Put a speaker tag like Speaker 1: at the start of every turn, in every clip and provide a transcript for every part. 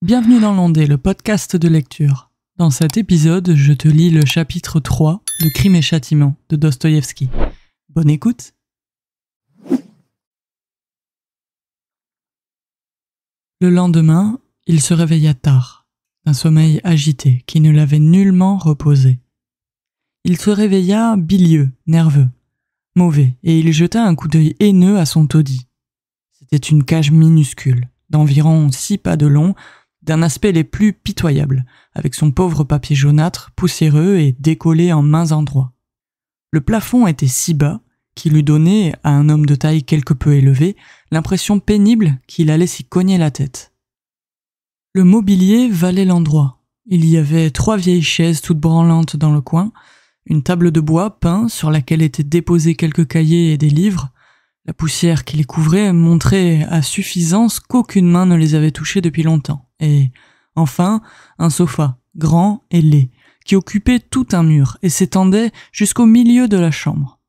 Speaker 1: Bienvenue dans l'Ondé, le podcast de lecture. Dans cet épisode, je te lis le chapitre 3 de Crime et Châtiment de Dostoïevski. Bonne écoute Le lendemain, il se réveilla tard, d'un sommeil agité qui ne l'avait nullement reposé. Il se réveilla bilieux, nerveux, mauvais, et il jeta un coup d'œil haineux à son taudis. C'était une cage minuscule, d'environ six pas de long, d'un aspect les plus pitoyables, avec son pauvre papier jaunâtre, poussiéreux et décollé en mains endroits. Le plafond était si bas qu'il eût donnait, à un homme de taille quelque peu élevée, l'impression pénible qu'il allait s'y cogner la tête. Le mobilier valait l'endroit. Il y avait trois vieilles chaises toutes branlantes dans le coin, une table de bois peint sur laquelle étaient déposés quelques cahiers et des livres. La poussière qui les couvrait montrait à suffisance qu'aucune main ne les avait touchés depuis longtemps et, enfin, un sofa, grand et laid, qui occupait tout un mur et s'étendait jusqu'au milieu de la chambre.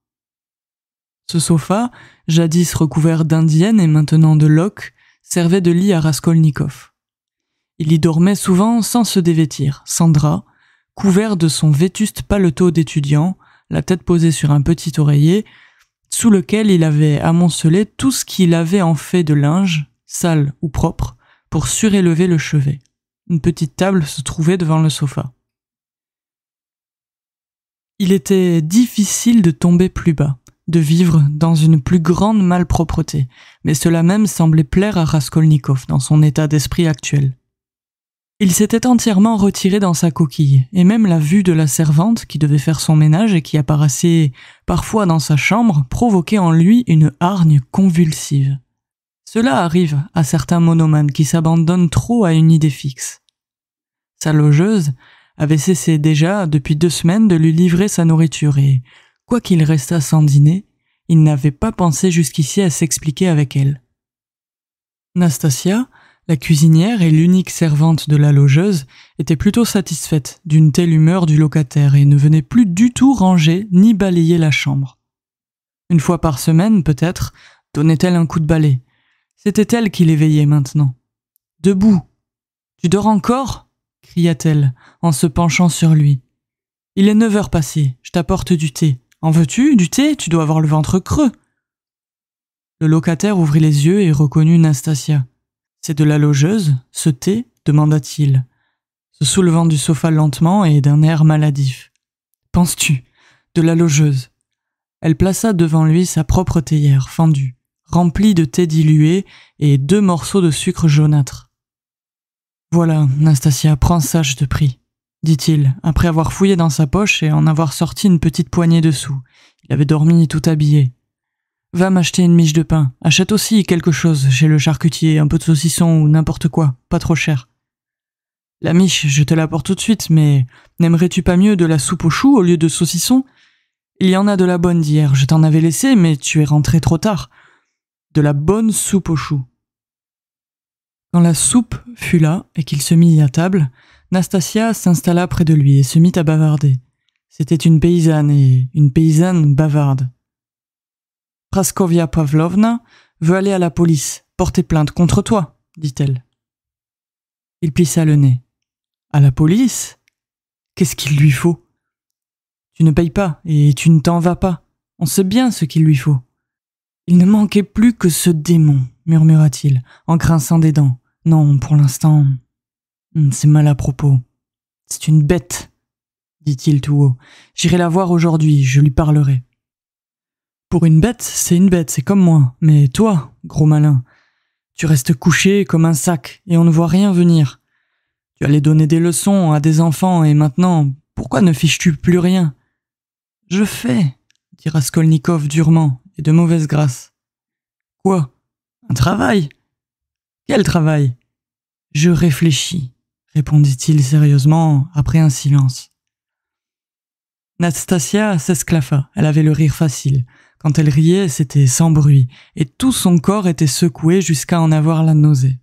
Speaker 1: Ce sofa, jadis recouvert d'indienne et maintenant de loques, servait de lit à Raskolnikov. Il y dormait souvent sans se dévêtir, sans drap, couvert de son vétuste paletot d'étudiant, la tête posée sur un petit oreiller, sous lequel il avait amoncelé tout ce qu'il avait en fait de linge, sale ou propre, pour surélever le chevet. Une petite table se trouvait devant le sofa. Il était difficile de tomber plus bas, de vivre dans une plus grande malpropreté, mais cela même semblait plaire à Raskolnikov dans son état d'esprit actuel. Il s'était entièrement retiré dans sa coquille, et même la vue de la servante qui devait faire son ménage et qui apparaissait parfois dans sa chambre provoquait en lui une hargne convulsive. Cela arrive à certains monomanes qui s'abandonnent trop à une idée fixe. Sa logeuse avait cessé déjà depuis deux semaines de lui livrer sa nourriture et, quoiqu'il restât sans dîner, il n'avait pas pensé jusqu'ici à s'expliquer avec elle. Nastasia, la cuisinière et l'unique servante de la logeuse, était plutôt satisfaite d'une telle humeur du locataire et ne venait plus du tout ranger ni balayer la chambre. Une fois par semaine, peut-être, donnait-elle un coup de balai, c'était elle qui l'éveillait maintenant. Debout. Tu dors encore? cria-t-elle, en se penchant sur lui. Il est neuf heures passées, je t'apporte du thé. En veux-tu Du thé Tu dois avoir le ventre creux. Le locataire ouvrit les yeux et reconnut Nastasia. C'est de la logeuse, ce thé demanda-t-il, se soulevant du sofa lentement et d'un air maladif. Penses-tu De la logeuse. Elle plaça devant lui sa propre théière fendue, rempli de thé dilué et deux morceaux de sucre jaunâtre. Voilà, Nastasia, prends ça, je te prie, dit-il, après avoir fouillé dans sa poche et en avoir sorti une petite poignée de sous. Il avait dormi tout habillé. Va m'acheter une miche de pain. Achète aussi quelque chose chez le charcutier, un peu de saucisson ou n'importe quoi, pas trop cher. La miche, je te l'apporte tout de suite, mais n'aimerais-tu pas mieux de la soupe aux choux au lieu de saucisson Il y en a de la bonne d'hier, je t'en avais laissé, mais tu es rentré trop tard de la bonne soupe aux choux. Quand la soupe fut là et qu'il se mit à table, Nastasia s'installa près de lui et se mit à bavarder. C'était une paysanne et une paysanne bavarde. Praskovia Pavlovna veut aller à la police, porter plainte contre toi, dit-elle. Il plissa le nez. À la police Qu'est-ce qu'il lui faut Tu ne payes pas et tu ne t'en vas pas. On sait bien ce qu'il lui faut. Il ne manquait plus que ce démon, murmura-t-il, en grinçant des dents. Non, pour l'instant, hmm, c'est mal à propos. C'est une bête, dit-il tout haut. J'irai la voir aujourd'hui, je lui parlerai. Pour une bête, c'est une bête, c'est comme moi. Mais toi, gros malin, tu restes couché comme un sac et on ne voit rien venir. Tu allais donner des leçons à des enfants et maintenant, pourquoi ne fiches-tu plus rien Je fais, dit Raskolnikov durement de mauvaise grâce. Quoi Un travail Quel travail Je réfléchis, répondit-il sérieusement après un silence. Nastasia s'esclaffa, elle avait le rire facile. Quand elle riait, c'était sans bruit, et tout son corps était secoué jusqu'à en avoir la nausée.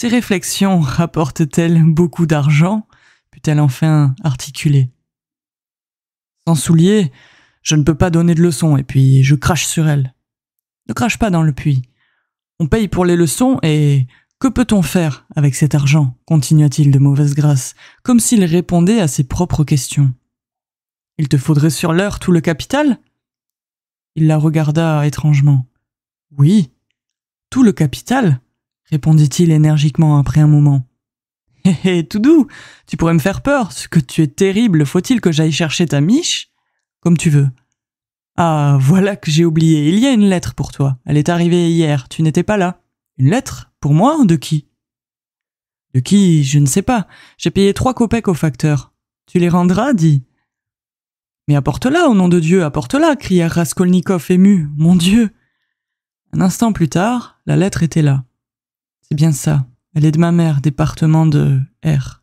Speaker 1: Ces réflexions rapportent-elles beaucoup d'argent put-elle enfin articuler. Sans souliers, je ne peux pas donner de leçons, et puis je crache sur elle. Ne crache pas dans le puits. On paye pour les leçons, et que peut-on faire avec cet argent continua-t-il de mauvaise grâce, comme s'il répondait à ses propres questions. Il te faudrait sur l'heure tout le capital Il la regarda étrangement. Oui, tout le capital répondit-il énergiquement après un moment. Hé hé, tout doux, tu pourrais me faire peur, ce que tu es terrible, faut-il que j'aille chercher ta miche comme tu veux. Ah, voilà que j'ai oublié. Il y a une lettre pour toi. Elle est arrivée hier. Tu n'étais pas là. Une lettre Pour moi De qui De qui Je ne sais pas. J'ai payé trois copecs au facteur. Tu les rendras dit. Mais apporte-la, au nom de Dieu, apporte-la cria Raskolnikov ému. Mon Dieu Un instant plus tard, la lettre était là. C'est bien ça. Elle est de ma mère, département de R.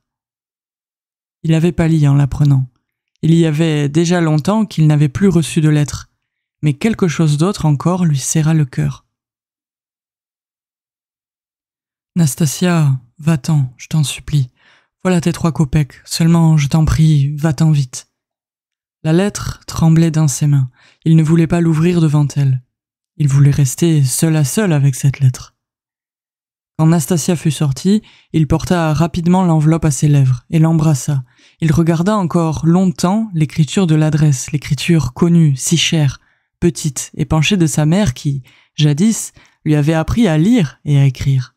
Speaker 1: Il avait pâli en la prenant. Il y avait déjà longtemps qu'il n'avait plus reçu de lettres, mais quelque chose d'autre encore lui serra le cœur. Nastasia, va-t'en, je t'en supplie. Voilà tes trois copecs, seulement, je t'en prie, va-t'en vite. La lettre tremblait dans ses mains. Il ne voulait pas l'ouvrir devant elle. Il voulait rester seul à seul avec cette lettre. Quand Nastasia fut sortie, il porta rapidement l'enveloppe à ses lèvres et l'embrassa. Il regarda encore longtemps l'écriture de l'adresse, l'écriture connue, si chère, petite et penchée de sa mère qui, jadis, lui avait appris à lire et à écrire.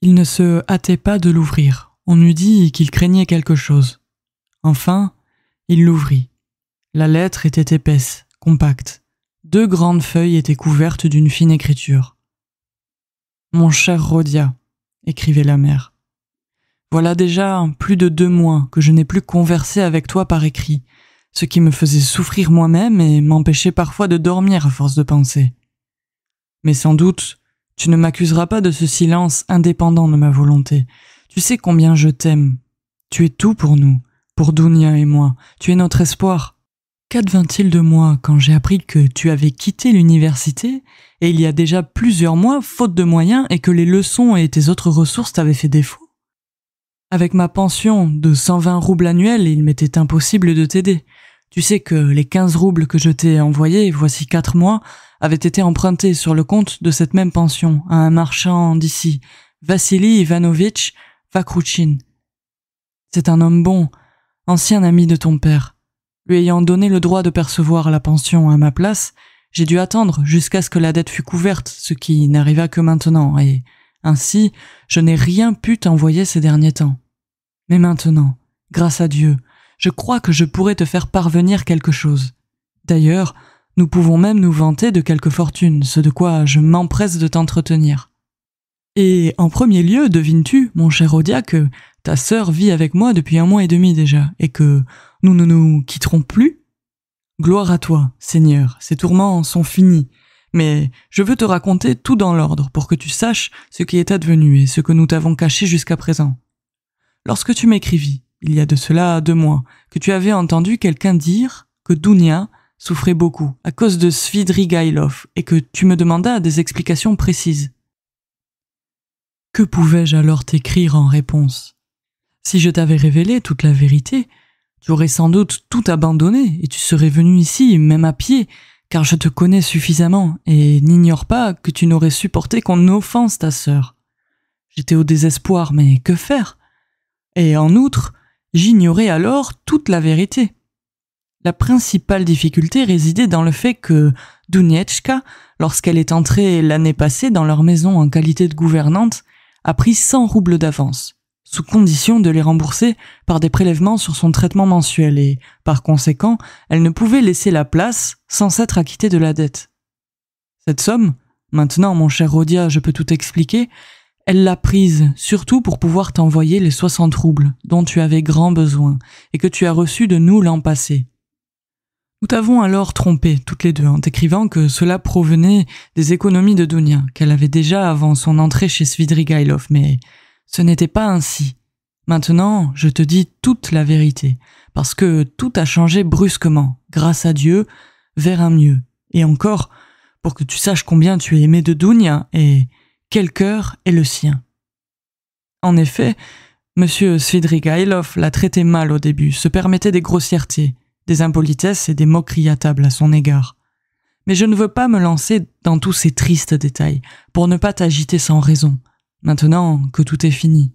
Speaker 1: Il ne se hâtait pas de l'ouvrir. On eût dit qu'il craignait quelque chose. Enfin, il l'ouvrit. La lettre était épaisse, compacte. Deux grandes feuilles étaient couvertes d'une fine écriture. Mon cher Rodia, écrivait la mère, voilà déjà plus de deux mois que je n'ai plus conversé avec toi par écrit, ce qui me faisait souffrir moi-même et m'empêchait parfois de dormir à force de penser. Mais sans doute, tu ne m'accuseras pas de ce silence indépendant de ma volonté. Tu sais combien je t'aime. Tu es tout pour nous, pour Dounia et moi. Tu es notre espoir. Qu'advint-il de moi quand j'ai appris que tu avais quitté l'université, et il y a déjà plusieurs mois, faute de moyens, et que les leçons et tes autres ressources t'avaient fait défaut Avec ma pension de 120 roubles annuels, il m'était impossible de t'aider. Tu sais que les 15 roubles que je t'ai envoyés, voici quatre mois, avaient été empruntés sur le compte de cette même pension à un marchand d'ici, Vassili Ivanovitch Vakruchin. C'est un homme bon, ancien ami de ton père lui ayant donné le droit de percevoir la pension à ma place, j'ai dû attendre jusqu'à ce que la dette fût couverte, ce qui n'arriva que maintenant, et ainsi je n'ai rien pu t'envoyer ces derniers temps. Mais maintenant, grâce à Dieu, je crois que je pourrais te faire parvenir quelque chose. D'ailleurs, nous pouvons même nous vanter de quelque fortune, ce de quoi je m'empresse de t'entretenir. Et en premier lieu, devines-tu, mon cher Odia, que ta sœur vit avec moi depuis un mois et demi déjà, et que, nous ne nous quitterons plus Gloire à toi, Seigneur, ces tourments sont finis, mais je veux te raconter tout dans l'ordre pour que tu saches ce qui est advenu et ce que nous t'avons caché jusqu'à présent. Lorsque tu m'écrivis, il y a de cela deux mois, que tu avais entendu quelqu'un dire que Dunia souffrait beaucoup à cause de Svidrigailov et que tu me demandas des explications précises. Que pouvais-je alors t'écrire en réponse Si je t'avais révélé toute la vérité, J'aurais sans doute tout abandonné et tu serais venu ici, même à pied, car je te connais suffisamment et n'ignore pas que tu n'aurais supporté qu'on offense ta sœur. J'étais au désespoir, mais que faire Et en outre, j'ignorais alors toute la vérité. La principale difficulté résidait dans le fait que Dunietchka, lorsqu'elle est entrée l'année passée dans leur maison en qualité de gouvernante, a pris cent roubles d'avance sous condition de les rembourser par des prélèvements sur son traitement mensuel et, par conséquent, elle ne pouvait laisser la place sans s'être acquittée de la dette. Cette somme, maintenant mon cher Rodia, je peux tout expliquer, elle l'a prise surtout pour pouvoir t'envoyer les 60 roubles dont tu avais grand besoin et que tu as reçu de nous l'an passé. Nous t'avons alors trompé toutes les deux en t'écrivant que cela provenait des économies de Dunia qu'elle avait déjà avant son entrée chez Svidrigailov, mais ce n'était pas ainsi. Maintenant, je te dis toute la vérité, parce que tout a changé brusquement, grâce à Dieu, vers un mieux. Et encore, pour que tu saches combien tu es aimé de Dounia et quel cœur est le sien. En effet, M. Svidrigailov la traité mal au début, se permettait des grossièretés, des impolitesses et des moqueries à table à son égard. Mais je ne veux pas me lancer dans tous ces tristes détails, pour ne pas t'agiter sans raison maintenant que tout est fini.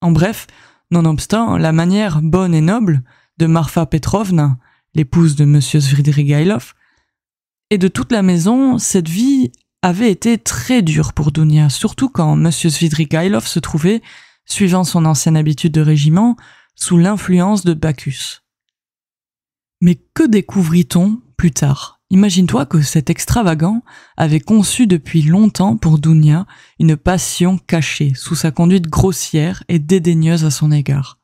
Speaker 1: En bref, nonobstant la manière bonne et noble de Marfa Petrovna, l'épouse de M. Svidrigailov, et de toute la maison, cette vie avait été très dure pour Dunia, surtout quand M. Svidrigailov se trouvait, suivant son ancienne habitude de régiment, sous l'influence de Bacchus. Mais que découvrit-on plus tard Imagine-toi que cet extravagant avait conçu depuis longtemps pour Dounia une passion cachée sous sa conduite grossière et dédaigneuse à son égard.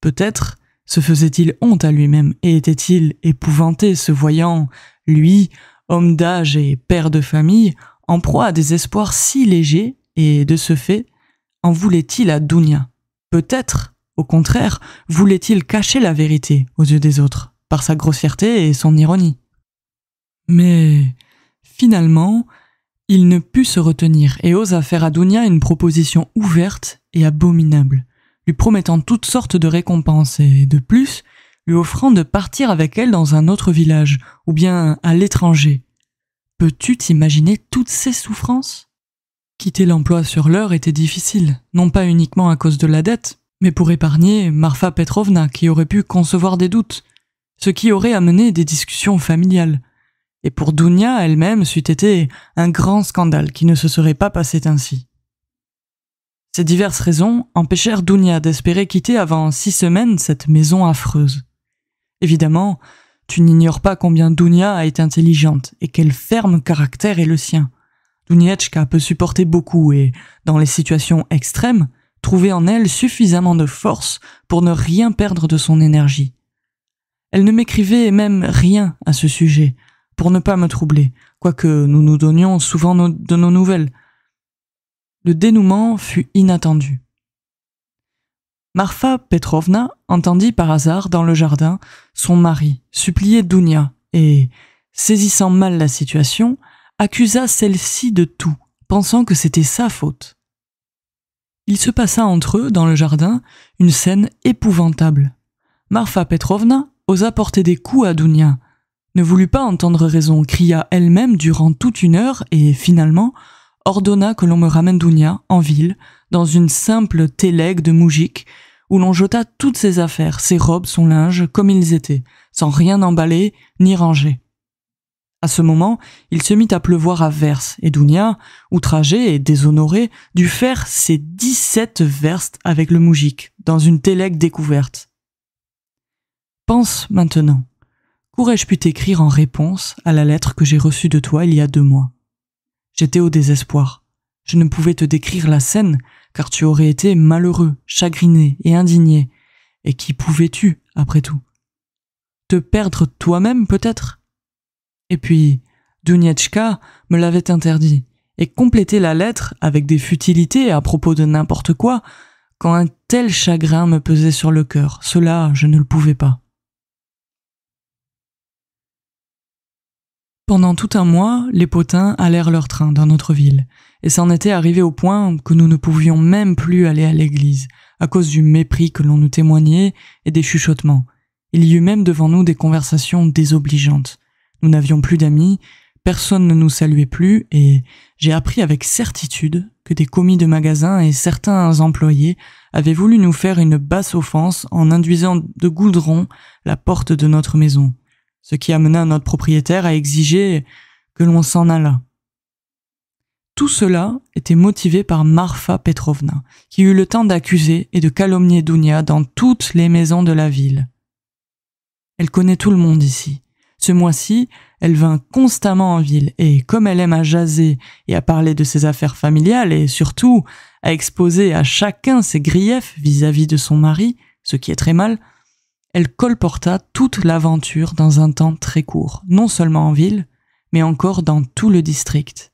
Speaker 1: Peut-être se faisait-il honte à lui-même et était-il épouvanté se voyant, lui, homme d'âge et père de famille, en proie à des espoirs si légers et, de ce fait, en voulait-il à Dounia Peut-être, au contraire, voulait-il cacher la vérité aux yeux des autres, par sa grossièreté et son ironie. Mais finalement, il ne put se retenir et osa faire à Dunia une proposition ouverte et abominable, lui promettant toutes sortes de récompenses et, de plus, lui offrant de partir avec elle dans un autre village, ou bien à l'étranger. Peux-tu t'imaginer toutes ces souffrances Quitter l'emploi sur l'heure était difficile, non pas uniquement à cause de la dette, mais pour épargner Marfa Petrovna qui aurait pu concevoir des doutes, ce qui aurait amené des discussions familiales, et pour Dounia elle-même, c'eût été un grand scandale qui ne se serait pas passé ainsi. Ces diverses raisons empêchèrent Dounia d'espérer quitter avant six semaines cette maison affreuse. Évidemment, tu n'ignores pas combien a été intelligente et quel ferme caractère est le sien. Dounietchka peut supporter beaucoup et, dans les situations extrêmes, trouver en elle suffisamment de force pour ne rien perdre de son énergie. Elle ne m'écrivait même rien à ce sujet, pour ne pas me troubler, quoique nous nous donnions souvent de nos nouvelles. Le dénouement fut inattendu. Marfa Petrovna entendit par hasard dans le jardin son mari supplier Dounia et, saisissant mal la situation, accusa celle-ci de tout, pensant que c'était sa faute. Il se passa entre eux, dans le jardin, une scène épouvantable. Marfa Petrovna osa porter des coups à Dounia, ne voulut pas entendre raison, cria elle-même durant toute une heure et finalement ordonna que l'on me ramène Dounia en ville, dans une simple télègue de Moujik, où l'on jeta toutes ses affaires, ses robes, son linge, comme ils étaient, sans rien emballer ni ranger. À ce moment, il se mit à pleuvoir à verse, et Dounia, outragée et déshonorée, dut faire ses dix-sept verstes avec le Moujik, dans une télègue découverte. Pense maintenant, pourrais je pu t'écrire en réponse à la lettre que j'ai reçue de toi il y a deux mois J'étais au désespoir. Je ne pouvais te décrire la scène, car tu aurais été malheureux, chagriné et indigné. Et qui pouvais-tu, après tout Te perdre toi-même, peut-être Et puis, Duniechka me l'avait interdit, et compléter la lettre avec des futilités à propos de n'importe quoi, quand un tel chagrin me pesait sur le cœur, cela je ne le pouvais pas. Pendant tout un mois, les potins allèrent leur train dans notre ville, et c'en était arrivé au point que nous ne pouvions même plus aller à l'église, à cause du mépris que l'on nous témoignait et des chuchotements. Il y eut même devant nous des conversations désobligeantes. Nous n'avions plus d'amis, personne ne nous saluait plus, et j'ai appris avec certitude que des commis de magasins et certains employés avaient voulu nous faire une basse offense en induisant de goudron la porte de notre maison ce qui amena notre propriétaire à exiger que l'on s'en allât. Tout cela était motivé par Marfa Petrovna, qui eut le temps d'accuser et de calomnier Dounia dans toutes les maisons de la ville. Elle connaît tout le monde ici. Ce mois-ci, elle vint constamment en ville et comme elle aime à jaser et à parler de ses affaires familiales et surtout à exposer à chacun ses griefs vis à -vis de son mari, ce qui est très mal, elle colporta toute l'aventure dans un temps très court, non seulement en ville, mais encore dans tout le district.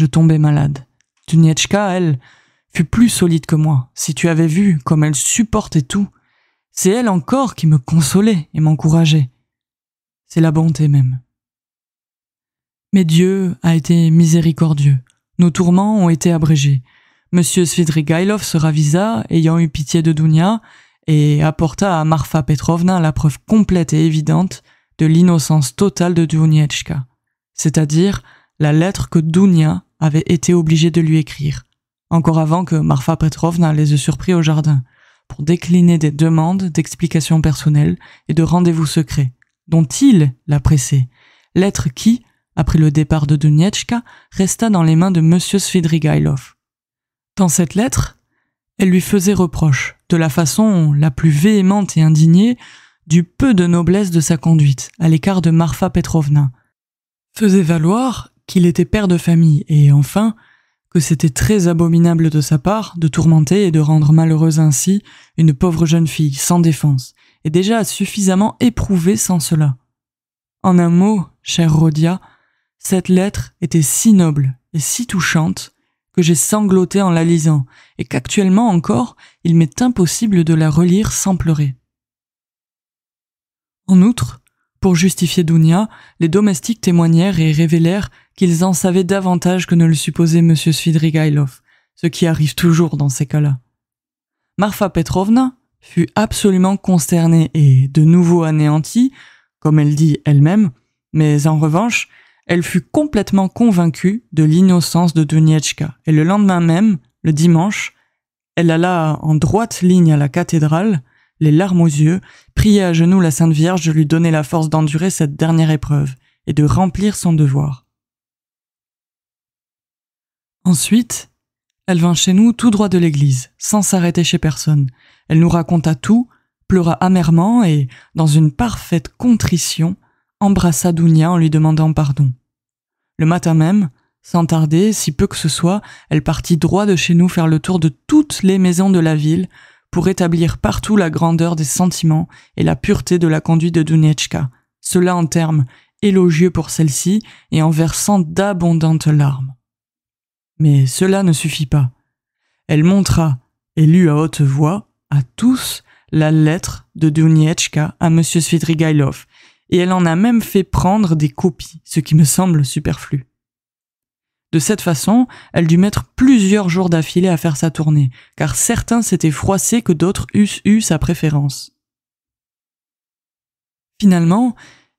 Speaker 1: Je tombai malade. dunietchka elle, fut plus solide que moi. Si tu avais vu comme elle supportait tout, c'est elle encore qui me consolait et m'encourageait. C'est la bonté même. Mais Dieu a été miséricordieux. Nos tourments ont été abrégés. Monsieur Svidrigailov se ravisa, ayant eu pitié de Dunia, et apporta à Marfa Petrovna la preuve complète et évidente de l'innocence totale de Dounietchka, c'est-à-dire la lettre que Dunia avait été obligée de lui écrire, encore avant que Marfa Petrovna les eût surpris au jardin, pour décliner des demandes d'explications personnelles et de rendez-vous secrets, dont il la pressait, lettre qui, après le départ de Dounietchka, resta dans les mains de M. Svidrigailov. Dans cette lettre, elle lui faisait reproche, de la façon la plus véhémente et indignée, du peu de noblesse de sa conduite, à l'écart de Marfa Petrovna. Faisait valoir qu'il était père de famille, et enfin, que c'était très abominable de sa part de tourmenter et de rendre malheureuse ainsi une pauvre jeune fille, sans défense, et déjà suffisamment éprouvée sans cela. En un mot, chère Rodia, cette lettre était si noble et si touchante que j'ai sangloté en la lisant, et qu'actuellement encore, il m'est impossible de la relire sans pleurer. En outre, pour justifier Dounia, les domestiques témoignèrent et révélèrent qu'ils en savaient davantage que ne le supposait M. Svidrigailov, ce qui arrive toujours dans ces cas-là. Marfa Petrovna fut absolument consternée et de nouveau anéantie, comme elle dit elle-même, mais en revanche, elle fut complètement convaincue de l'innocence de Donietchka, et le lendemain même, le dimanche, elle alla en droite ligne à la cathédrale, les larmes aux yeux, prier à genoux la Sainte Vierge de lui donner la force d'endurer cette dernière épreuve et de remplir son devoir. Ensuite, elle vint chez nous tout droit de l'église, sans s'arrêter chez personne. Elle nous raconta tout, pleura amèrement et, dans une parfaite contrition, embrassa Dounia en lui demandant pardon. Le matin même, sans tarder, si peu que ce soit, elle partit droit de chez nous faire le tour de toutes les maisons de la ville pour établir partout la grandeur des sentiments et la pureté de la conduite de Duniechka, cela en termes élogieux pour celle-ci et en versant d'abondantes larmes. Mais cela ne suffit pas. Elle montra et lut à haute voix, à tous, la lettre de Duniechka à M. Svidrigailov, et elle en a même fait prendre des copies, ce qui me semble superflu. De cette façon, elle dut mettre plusieurs jours d'affilée à faire sa tournée, car certains s'étaient froissés que d'autres eussent eu sa préférence. Finalement,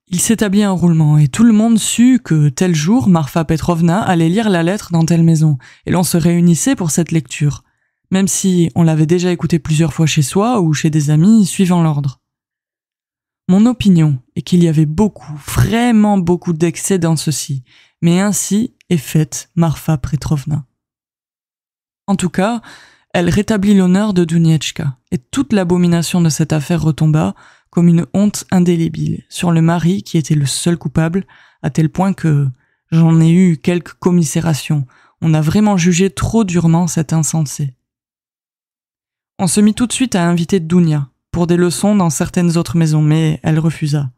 Speaker 1: il s'établit un roulement, et tout le monde sut que tel jour, Marfa Petrovna allait lire la lettre dans telle maison, et l'on se réunissait pour cette lecture, même si on l'avait déjà écoutée plusieurs fois chez soi ou chez des amis, suivant l'ordre. Mon opinion est qu'il y avait beaucoup, vraiment beaucoup d'excès dans ceci, mais ainsi est faite Marfa Petrovna. En tout cas, elle rétablit l'honneur de Duniechka, et toute l'abomination de cette affaire retomba, comme une honte indélébile, sur le mari qui était le seul coupable, à tel point que j'en ai eu quelques commisération. on a vraiment jugé trop durement cet insensé. On se mit tout de suite à inviter Dunia pour des leçons dans certaines autres maisons, mais elle refusa.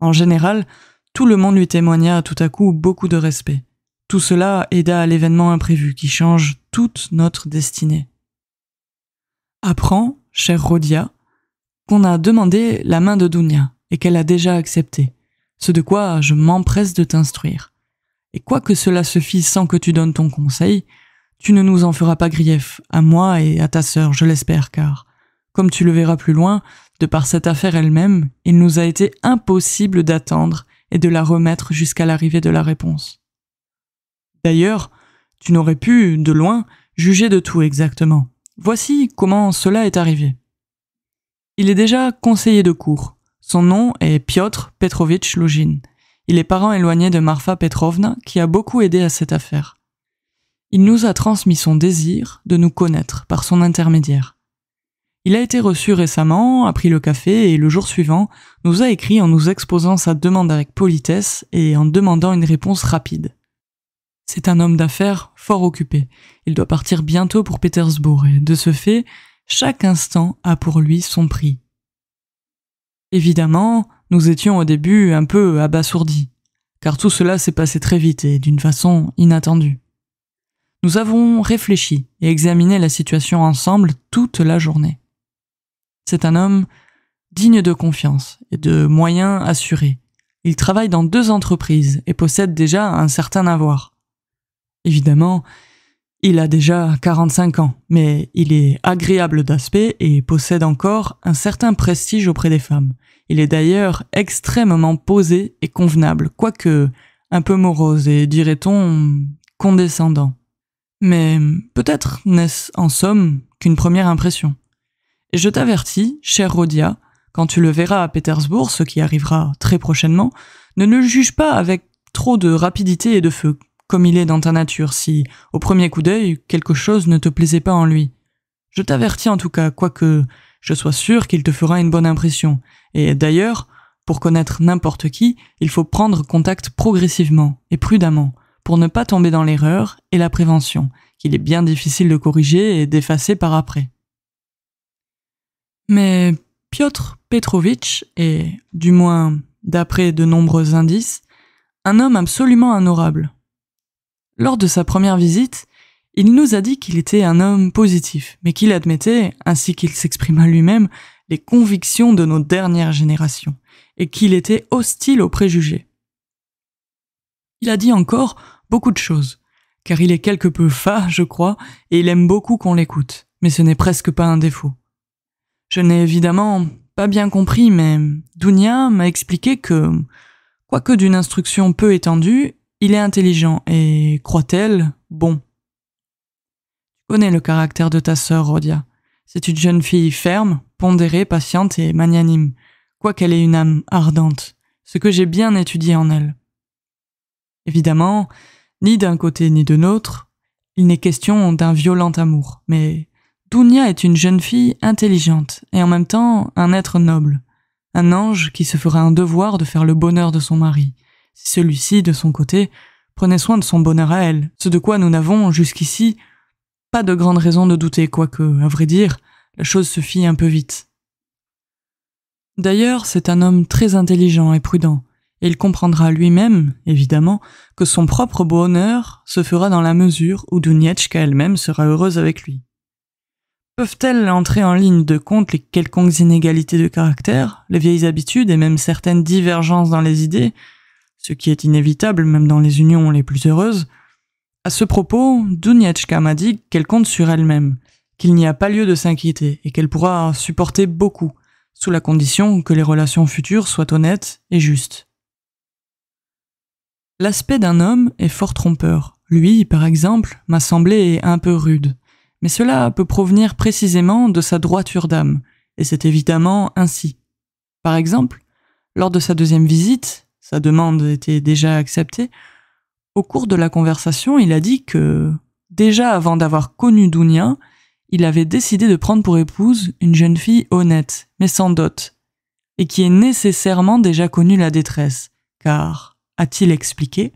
Speaker 1: En général, tout le monde lui témoigna tout à coup beaucoup de respect. Tout cela aida à l'événement imprévu qui change toute notre destinée. Apprends, chère Rodia, qu'on a demandé la main de Dunia et qu'elle a déjà accepté, ce de quoi je m'empresse de t'instruire. Et quoique cela se fît sans que tu donnes ton conseil, tu ne nous en feras pas grief, à moi et à ta sœur, je l'espère, car comme tu le verras plus loin, de par cette affaire elle-même, il nous a été impossible d'attendre et de la remettre jusqu'à l'arrivée de la réponse. D'ailleurs, tu n'aurais pu, de loin, juger de tout exactement. Voici comment cela est arrivé. Il est déjà conseiller de cour. Son nom est Piotr Petrovitch Login. Il est parent éloigné de Marfa Petrovna qui a beaucoup aidé à cette affaire. Il nous a transmis son désir de nous connaître par son intermédiaire. Il a été reçu récemment, a pris le café et le jour suivant nous a écrit en nous exposant sa demande avec politesse et en demandant une réponse rapide. C'est un homme d'affaires fort occupé. Il doit partir bientôt pour Pétersbourg et de ce fait, chaque instant a pour lui son prix. Évidemment, nous étions au début un peu abasourdis, car tout cela s'est passé très vite et d'une façon inattendue. Nous avons réfléchi et examiné la situation ensemble toute la journée. C'est un homme digne de confiance et de moyens assurés. Il travaille dans deux entreprises et possède déjà un certain avoir. Évidemment, il a déjà 45 ans, mais il est agréable d'aspect et possède encore un certain prestige auprès des femmes. Il est d'ailleurs extrêmement posé et convenable, quoique un peu morose et dirait-on condescendant. Mais peut-être n'est-ce en somme qu'une première impression. Et je t'avertis, cher Rodia, quand tu le verras à Pétersbourg, ce qui arrivera très prochainement, ne le juge pas avec trop de rapidité et de feu, comme il est dans ta nature, si, au premier coup d'œil, quelque chose ne te plaisait pas en lui. Je t'avertis en tout cas, quoique je sois sûr qu'il te fera une bonne impression. Et d'ailleurs, pour connaître n'importe qui, il faut prendre contact progressivement et prudemment, pour ne pas tomber dans l'erreur et la prévention, qu'il est bien difficile de corriger et d'effacer par après. Mais Piotr Petrovitch est, du moins d'après de nombreux indices, un homme absolument honorable. Lors de sa première visite, il nous a dit qu'il était un homme positif, mais qu'il admettait, ainsi qu'il s'exprima lui-même, les convictions de nos dernières générations, et qu'il était hostile aux préjugés. Il a dit encore beaucoup de choses, car il est quelque peu fat, je crois, et il aime beaucoup qu'on l'écoute, mais ce n'est presque pas un défaut. Je n'ai évidemment pas bien compris, mais Dunia m'a expliqué que, quoique d'une instruction peu étendue, il est intelligent et, croit-elle, bon. Tu connais le caractère de ta sœur, Rodia. C'est une jeune fille ferme, pondérée, patiente et magnanime, quoiqu'elle ait une âme ardente, ce que j'ai bien étudié en elle. Évidemment, ni d'un côté ni de l'autre, il n'est question d'un violent amour, mais Dounia est une jeune fille intelligente et en même temps un être noble, un ange qui se fera un devoir de faire le bonheur de son mari, si celui-ci, de son côté, prenait soin de son bonheur à elle, ce de quoi nous n'avons, jusqu'ici, pas de grande raison de douter, quoique, à vrai dire, la chose se fit un peu vite. D'ailleurs, c'est un homme très intelligent et prudent, et il comprendra lui-même, évidemment, que son propre bonheur se fera dans la mesure où Dunietchka elle-même sera heureuse avec lui. Peuvent-elles entrer en ligne de compte les quelconques inégalités de caractère, les vieilles habitudes et même certaines divergences dans les idées, ce qui est inévitable même dans les unions les plus heureuses À ce propos, Duniachka m'a dit qu'elle compte sur elle-même, qu'il n'y a pas lieu de s'inquiéter et qu'elle pourra supporter beaucoup, sous la condition que les relations futures soient honnêtes et justes. L'aspect d'un homme est fort trompeur. Lui, par exemple, m'a semblé un peu rude mais cela peut provenir précisément de sa droiture d'âme, et c'est évidemment ainsi. Par exemple, lors de sa deuxième visite, sa demande était déjà acceptée, au cours de la conversation, il a dit que, déjà avant d'avoir connu Dounia, il avait décidé de prendre pour épouse une jeune fille honnête, mais sans dot, et qui ait nécessairement déjà connu la détresse, car, a-t-il expliqué,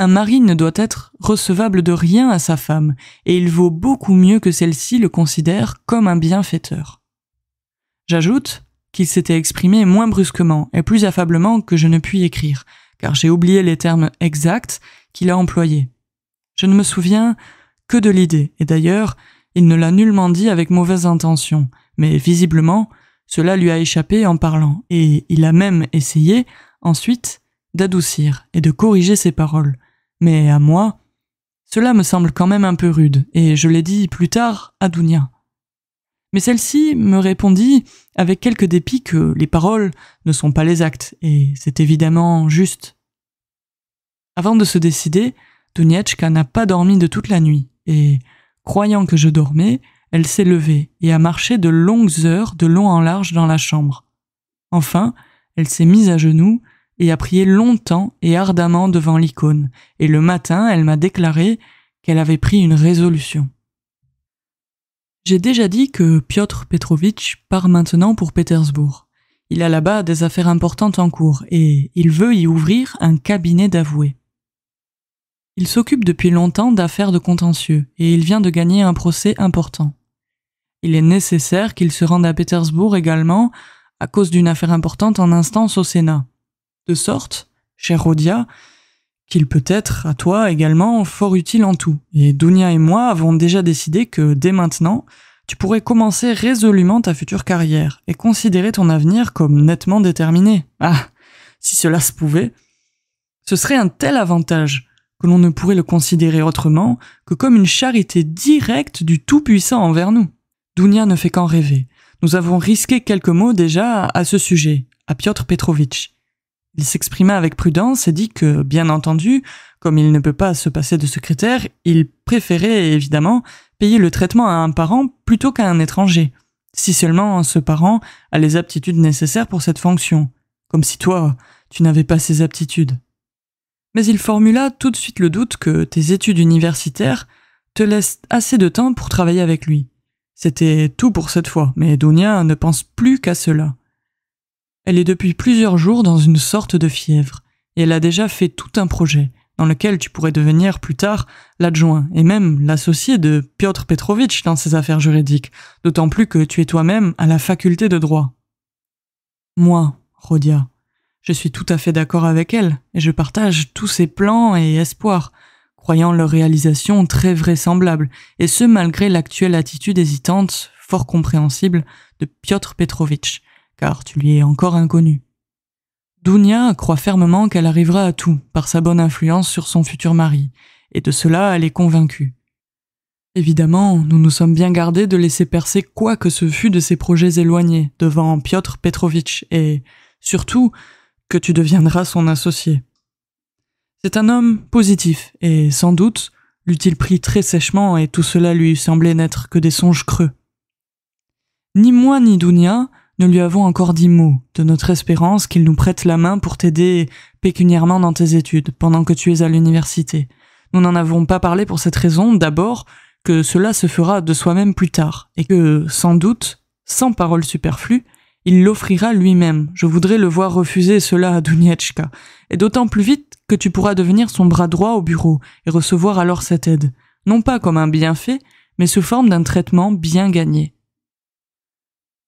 Speaker 1: un mari ne doit être recevable de rien à sa femme, et il vaut beaucoup mieux que celle-ci le considère comme un bienfaiteur. J'ajoute qu'il s'était exprimé moins brusquement et plus affablement que je ne puis écrire, car j'ai oublié les termes exacts qu'il a employés. Je ne me souviens que de l'idée, et d'ailleurs, il ne l'a nullement dit avec mauvaise intention, mais visiblement, cela lui a échappé en parlant, et il a même essayé, ensuite, d'adoucir et de corriger ses paroles, mais à moi, cela me semble quand même un peu rude, et je l'ai dit plus tard à Dounia. Mais celle-ci me répondit avec quelque dépit que les paroles ne sont pas les actes, et c'est évidemment juste. Avant de se décider, donietchka n'a pas dormi de toute la nuit, et, croyant que je dormais, elle s'est levée et a marché de longues heures de long en large dans la chambre. Enfin, elle s'est mise à genoux et a prié longtemps et ardemment devant l'icône, et le matin elle m'a déclaré qu'elle avait pris une résolution. J'ai déjà dit que Piotr Petrovitch part maintenant pour Pétersbourg. Il a là-bas des affaires importantes en cours et il veut y ouvrir un cabinet d'avoués. Il s'occupe depuis longtemps d'affaires de contentieux et il vient de gagner un procès important. Il est nécessaire qu'il se rende à Pétersbourg également à cause d'une affaire importante en instance au Sénat de sorte, cher Rodia, qu'il peut être à toi également fort utile en tout. Et Dounia et moi avons déjà décidé que dès maintenant, tu pourrais commencer résolument ta future carrière et considérer ton avenir comme nettement déterminé. Ah, si cela se pouvait, ce serait un tel avantage que l'on ne pourrait le considérer autrement que comme une charité directe du Tout-Puissant envers nous. Dounia ne fait qu'en rêver. Nous avons risqué quelques mots déjà à ce sujet, à Piotr Petrovitch. Il s'exprima avec prudence et dit que, bien entendu, comme il ne peut pas se passer de secrétaire, il préférait évidemment payer le traitement à un parent plutôt qu'à un étranger, si seulement ce parent a les aptitudes nécessaires pour cette fonction, comme si toi, tu n'avais pas ces aptitudes. Mais il formula tout de suite le doute que tes études universitaires te laissent assez de temps pour travailler avec lui. C'était tout pour cette fois, mais Dunia ne pense plus qu'à cela. Elle est depuis plusieurs jours dans une sorte de fièvre, et elle a déjà fait tout un projet, dans lequel tu pourrais devenir plus tard l'adjoint et même l'associé de Piotr Petrovitch dans ses affaires juridiques, d'autant plus que tu es toi-même à la faculté de droit. Moi, Rodia, je suis tout à fait d'accord avec elle, et je partage tous ses plans et espoirs, croyant leur réalisation très vraisemblable, et ce malgré l'actuelle attitude hésitante, fort compréhensible, de Piotr Petrovitch, car tu lui es encore inconnu. Dounia croit fermement qu'elle arrivera à tout par sa bonne influence sur son futur mari, et de cela elle est convaincue. Évidemment, nous nous sommes bien gardés de laisser percer quoi que ce fût de ses projets éloignés devant Piotr Petrovitch et, surtout, que tu deviendras son associé. C'est un homme positif, et sans doute, l'eût-il pris très sèchement et tout cela lui semblait n'être que des songes creux. Ni moi ni Dounia, nous lui avons encore dit mot de notre espérance qu'il nous prête la main pour t'aider pécuniairement dans tes études, pendant que tu es à l'université. Nous n'en avons pas parlé pour cette raison, d'abord, que cela se fera de soi-même plus tard, et que, sans doute, sans parole superflue, il l'offrira lui-même. Je voudrais le voir refuser cela à Duniecka, et d'autant plus vite que tu pourras devenir son bras droit au bureau, et recevoir alors cette aide, non pas comme un bienfait, mais sous forme d'un traitement bien gagné.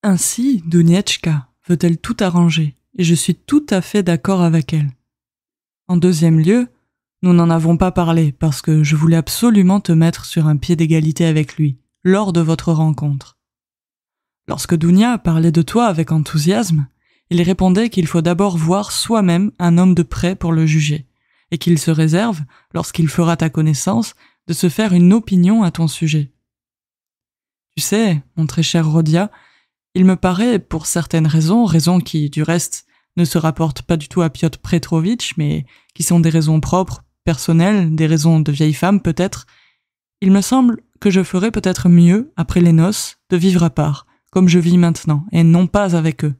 Speaker 1: Ainsi, Dunietchka veut-elle tout arranger, et je suis tout à fait d'accord avec elle. En deuxième lieu, nous n'en avons pas parlé parce que je voulais absolument te mettre sur un pied d'égalité avec lui, lors de votre rencontre. Lorsque Dounia parlait de toi avec enthousiasme, il répondait qu'il faut d'abord voir soi-même un homme de près pour le juger, et qu'il se réserve, lorsqu'il fera ta connaissance, de se faire une opinion à ton sujet. Tu sais, mon très cher Rodia, il me paraît, pour certaines raisons, raisons qui, du reste, ne se rapportent pas du tout à Piotr Petrovitch, mais qui sont des raisons propres, personnelles, des raisons de vieille femme peut-être, il me semble que je ferais peut-être mieux, après les noces, de vivre à part, comme je vis maintenant, et non pas avec eux.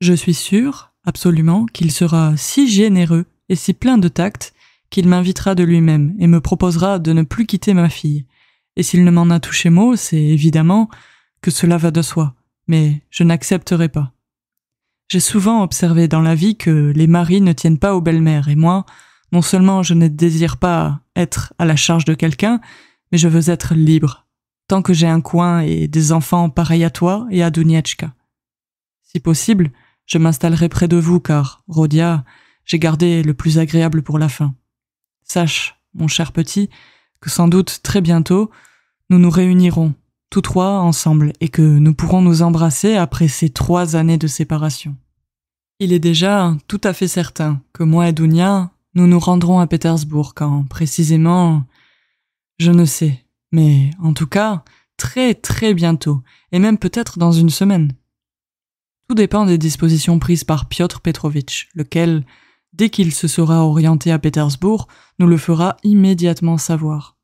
Speaker 1: Je suis sûre, absolument, qu'il sera si généreux et si plein de tact qu'il m'invitera de lui-même et me proposera de ne plus quitter ma fille. Et s'il ne m'en a touché mot, c'est évidemment cela va de soi, mais je n'accepterai pas. J'ai souvent observé dans la vie que les maris ne tiennent pas aux belles-mères, et moi, non seulement je ne désire pas être à la charge de quelqu'un, mais je veux être libre, tant que j'ai un coin et des enfants pareils à toi et à Duniachka. Si possible, je m'installerai près de vous, car, Rodia, j'ai gardé le plus agréable pour la fin. Sache, mon cher petit, que sans doute très bientôt, nous nous réunirons tous trois ensemble, et que nous pourrons nous embrasser après ces trois années de séparation. Il est déjà tout à fait certain que moi et Dounia, nous nous rendrons à Pétersbourg quand, précisément, je ne sais, mais en tout cas, très très bientôt, et même peut-être dans une semaine. Tout dépend des dispositions prises par Piotr Petrovitch, lequel, dès qu'il se sera orienté à Pétersbourg, nous le fera immédiatement savoir.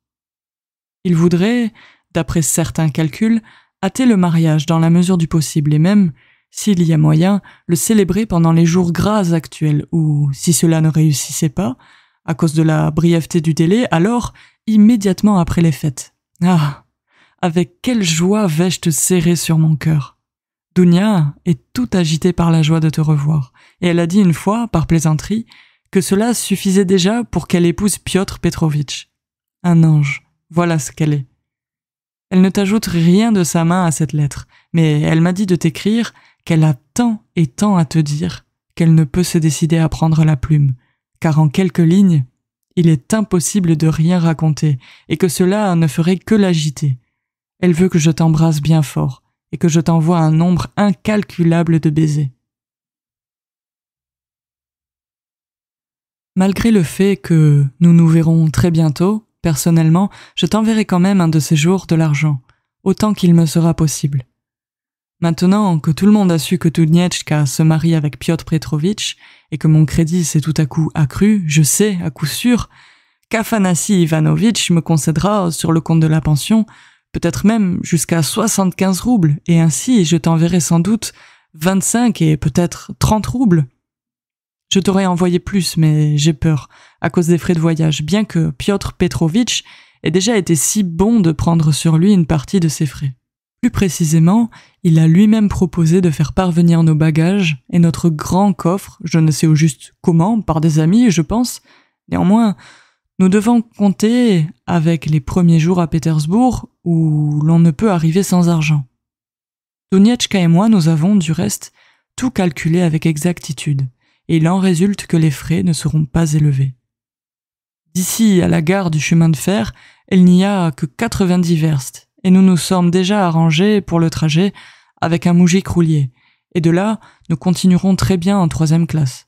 Speaker 1: Il voudrait, d'après certains calculs, hâter le mariage dans la mesure du possible et même, s'il y a moyen, le célébrer pendant les jours gras actuels ou, si cela ne réussissait pas, à cause de la brièveté du délai, alors immédiatement après les fêtes. Ah. Avec quelle joie vais-je te serrer sur mon cœur. Dounia est tout agitée par la joie de te revoir, et elle a dit une fois, par plaisanterie, que cela suffisait déjà pour qu'elle épouse Piotr Petrovitch. Un ange, voilà ce qu'elle est. Elle ne t'ajoute rien de sa main à cette lettre, mais elle m'a dit de t'écrire qu'elle a tant et tant à te dire qu'elle ne peut se décider à prendre la plume, car en quelques lignes, il est impossible de rien raconter, et que cela ne ferait que l'agiter. Elle veut que je t'embrasse bien fort, et que je t'envoie un nombre incalculable de baisers. Malgré le fait que nous nous verrons très bientôt, Personnellement, je t'enverrai quand même un de ces jours de l'argent, autant qu'il me sera possible. Maintenant que tout le monde a su que Tounietchka se marie avec Piotr Petrovitch et que mon crédit s'est tout à coup accru, je sais, à coup sûr, qu'Afanasy Ivanovitch me concédera sur le compte de la pension peut-être même jusqu'à 75 roubles, et ainsi je t'enverrai sans doute 25 et peut-être 30 roubles. Je t'aurais envoyé plus, mais j'ai peur, à cause des frais de voyage, bien que Piotr Petrovitch ait déjà été si bon de prendre sur lui une partie de ses frais. Plus précisément, il a lui-même proposé de faire parvenir nos bagages et notre grand coffre, je ne sais au juste comment, par des amis, je pense. Néanmoins, nous devons compter avec les premiers jours à Pétersbourg où l'on ne peut arriver sans argent. Donietchka et moi, nous avons, du reste, tout calculé avec exactitude et il en résulte que les frais ne seront pas élevés. D'ici à la gare du chemin de fer, il n'y a que 90 verstes, et nous nous sommes déjà arrangés pour le trajet avec un moujik roulier, et de là, nous continuerons très bien en troisième classe.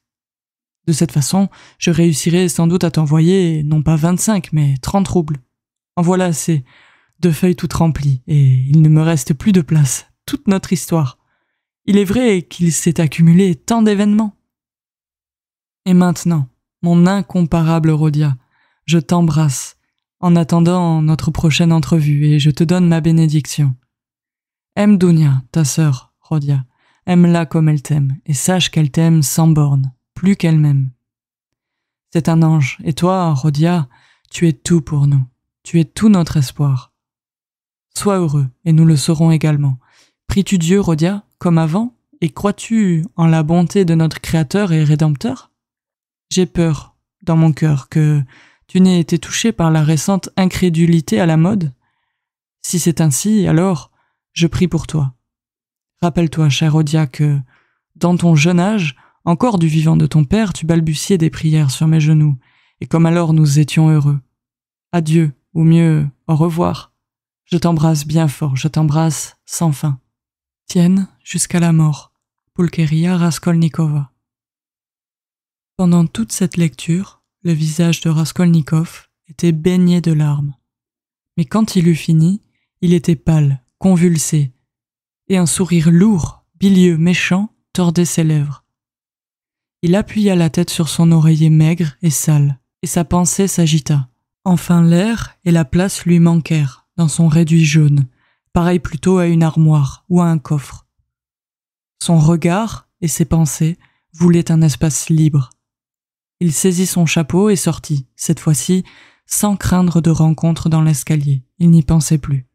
Speaker 1: De cette façon, je réussirai sans doute à t'envoyer, non pas 25, mais 30 roubles. En voilà assez. Deux feuilles toutes remplies, et il ne me reste plus de place. Toute notre histoire. Il est vrai qu'il s'est accumulé tant d'événements. Et maintenant, mon incomparable Rodia, je t'embrasse, en attendant notre prochaine entrevue, et je te donne ma bénédiction. Aime Dounia, ta sœur, Rodia. Aime-la comme elle t'aime, et sache qu'elle t'aime sans borne, plus qu'elle m'aime. C'est un ange, et toi, Rodia, tu es tout pour nous. Tu es tout notre espoir. Sois heureux, et nous le serons également. prie tu Dieu, Rodia, comme avant, et crois-tu en la bonté de notre Créateur et Rédempteur j'ai peur, dans mon cœur, que tu n'aies été touché par la récente incrédulité à la mode. Si c'est ainsi, alors je prie pour toi. Rappelle-toi, cher Odia, que, dans ton jeune âge, encore du vivant de ton père, tu balbutiais des prières sur mes genoux, et comme alors nous étions heureux. Adieu, ou mieux, au revoir. Je t'embrasse bien fort, je t'embrasse sans fin. Tienne jusqu'à la mort. Pulkeria Raskolnikova. Pendant toute cette lecture, le visage de Raskolnikov était baigné de larmes. Mais quand il eut fini, il était pâle, convulsé, et un sourire lourd, bilieux, méchant, tordait ses lèvres. Il appuya la tête sur son oreiller maigre et sale, et sa pensée s'agita. Enfin l'air et la place lui manquèrent dans son réduit jaune, pareil plutôt à une armoire ou à un coffre. Son regard et ses pensées voulaient un espace libre, il saisit son chapeau et sortit, cette fois-ci, sans craindre de rencontre dans l'escalier. Il n'y pensait plus.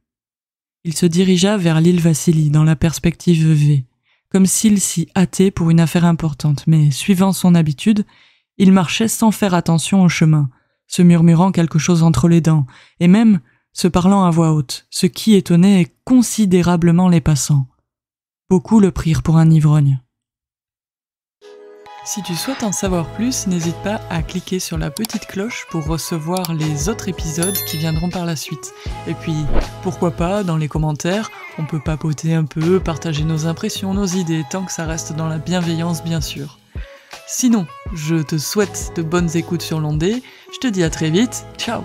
Speaker 1: Il se dirigea vers l'île Vassili, dans la perspective V, comme s'il s'y hâtait pour une affaire importante, mais, suivant son habitude, il marchait sans faire attention au chemin, se murmurant quelque chose entre les dents, et même se parlant à voix haute, ce qui étonnait considérablement les passants. Beaucoup le prirent pour un ivrogne. Si tu souhaites en savoir plus, n'hésite pas à cliquer sur la petite cloche pour recevoir les autres épisodes qui viendront par la suite. Et puis, pourquoi pas, dans les commentaires, on peut papoter un peu, partager nos impressions, nos idées, tant que ça reste dans la bienveillance bien sûr. Sinon, je te souhaite de bonnes écoutes sur l'ondée, je te dis à très vite, ciao